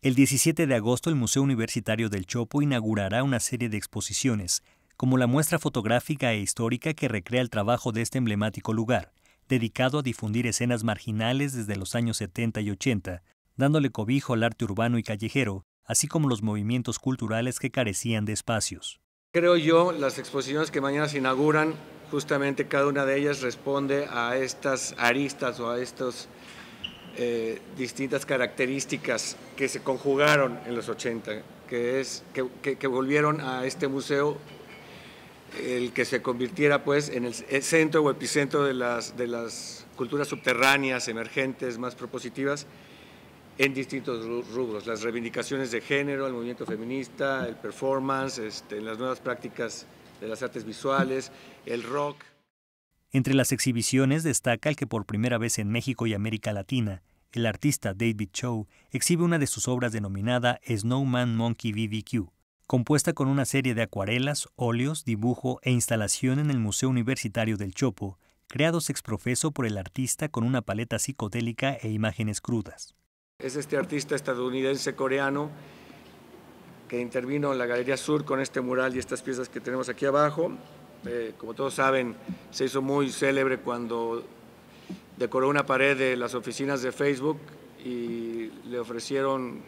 El 17 de agosto el Museo Universitario del Chopo inaugurará una serie de exposiciones, como la muestra fotográfica e histórica que recrea el trabajo de este emblemático lugar, dedicado a difundir escenas marginales desde los años 70 y 80, dándole cobijo al arte urbano y callejero, así como los movimientos culturales que carecían de espacios. Creo yo, las exposiciones que mañana se inauguran, justamente cada una de ellas responde a estas aristas o a estos eh, distintas características que se conjugaron en los 80, que, es, que, volvieron a este museo el que se convirtiera pues en el e, centro o epicentro de las, de las culturas subterráneas, emergentes, más propositivas, en distintos rubros, las reivindicaciones de género, el movimiento feminista, el performance, este, las nuevas prácticas de las artes visuales, el rock. Entre las exhibiciones destaca el que por primera vez en México y América Latina, el artista David Cho exhibe una de sus obras denominada Snowman Monkey BBQ, compuesta con una serie de acuarelas, óleos, dibujo e instalación en el Museo Universitario del Chopo, creados exprofeso por el artista con una paleta psicodélica e imágenes crudas. Es este artista estadounidense coreano que intervino en la Galería Sur con este mural y estas piezas que tenemos aquí abajo. Eh, como todos saben, se hizo muy célebre cuando decoró una pared de las oficinas de Facebook y le ofrecieron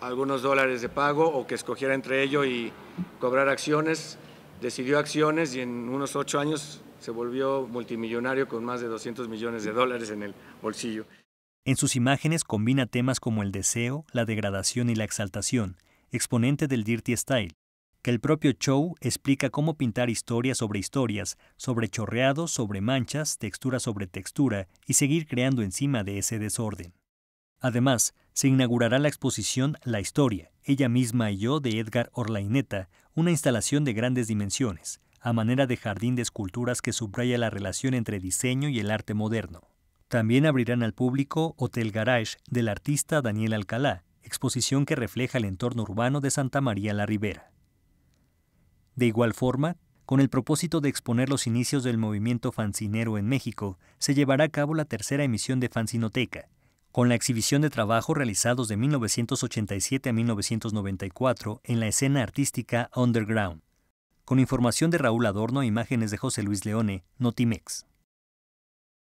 algunos dólares de pago o que escogiera entre ello y cobrar acciones. Decidió acciones y en unos ocho años se volvió multimillonario con más de 200 millones de dólares en el bolsillo. En sus imágenes combina temas como el deseo, la degradación y la exaltación, exponente del Dirty Style, que el propio Chow explica cómo pintar historias sobre historias, sobre chorreados, sobre manchas, textura sobre textura, y seguir creando encima de ese desorden. Además, se inaugurará la exposición La Historia, ella misma y yo de Edgar Orlaineta, una instalación de grandes dimensiones, a manera de jardín de esculturas que subraya la relación entre diseño y el arte moderno. También abrirán al público Hotel Garage del artista Daniel Alcalá, exposición que refleja el entorno urbano de Santa María la Ribera. De igual forma, con el propósito de exponer los inicios del movimiento fancinero en México, se llevará a cabo la tercera emisión de Fancinoteca, con la exhibición de trabajos realizados de 1987 a 1994 en la escena artística underground, con información de Raúl Adorno e imágenes de José Luis Leone, Notimex.